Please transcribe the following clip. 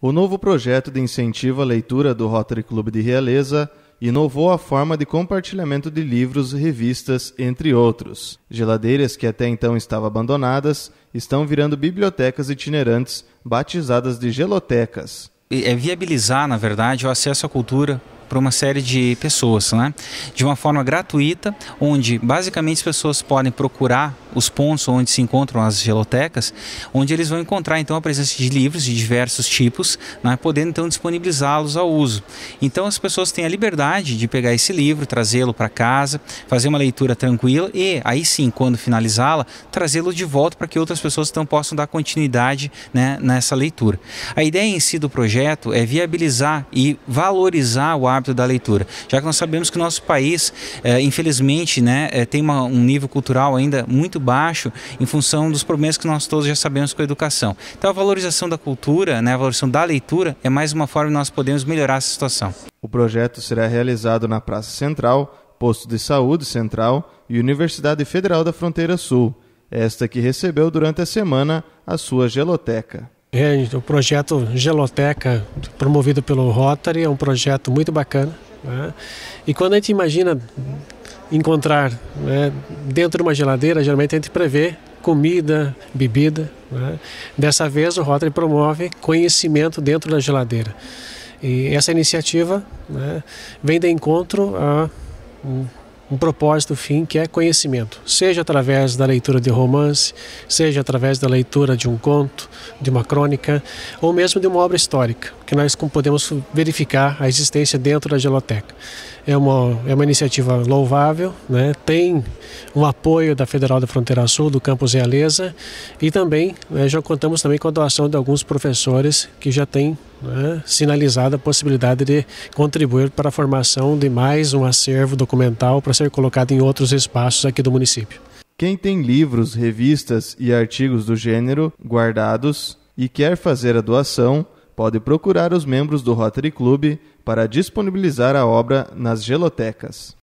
O novo projeto de incentivo à leitura do Rotary Clube de Realeza inovou a forma de compartilhamento de livros, revistas, entre outros. Geladeiras que até então estavam abandonadas estão virando bibliotecas itinerantes, batizadas de gelotecas. É viabilizar, na verdade, o acesso à cultura para uma série de pessoas, né? De uma forma gratuita, onde basicamente as pessoas podem procurar os pontos onde se encontram as gelotecas, onde eles vão encontrar então a presença de livros de diversos tipos, né? podendo então disponibilizá-los ao uso. Então as pessoas têm a liberdade de pegar esse livro, trazê-lo para casa, fazer uma leitura tranquila e aí sim, quando finalizá-la, trazê-lo de volta para que outras pessoas então possam dar continuidade né, nessa leitura. A ideia em si do projeto é viabilizar e valorizar o hábito hábito da leitura, já que nós sabemos que o nosso país, é, infelizmente, né, é, tem uma, um nível cultural ainda muito baixo em função dos problemas que nós todos já sabemos com a educação. Então, a valorização da cultura, né, a valorização da leitura, é mais uma forma de nós podemos melhorar essa situação. O projeto será realizado na Praça Central, Posto de Saúde Central e Universidade Federal da Fronteira Sul, esta que recebeu durante a semana a sua geloteca. É, o projeto Geloteca, promovido pelo Rotary, é um projeto muito bacana. Né? E quando a gente imagina encontrar né, dentro de uma geladeira, geralmente a gente prevê comida, bebida. Né? Dessa vez, o Rotary promove conhecimento dentro da geladeira. E essa iniciativa né, vem de encontro a um propósito, um fim, que é conhecimento, seja através da leitura de romance, seja através da leitura de um conto, de uma crônica, ou mesmo de uma obra histórica, que nós podemos verificar a existência dentro da geloteca. É uma, é uma iniciativa louvável, né? tem um apoio da Federal da Fronteira Sul, do Campus Realeza, e também né, já contamos também com a doação de alguns professores que já têm né, sinalizada a possibilidade de contribuir para a formação de mais um acervo documental para ser colocado em outros espaços aqui do município. Quem tem livros, revistas e artigos do gênero guardados e quer fazer a doação, pode procurar os membros do Rotary Club para disponibilizar a obra nas gelotecas.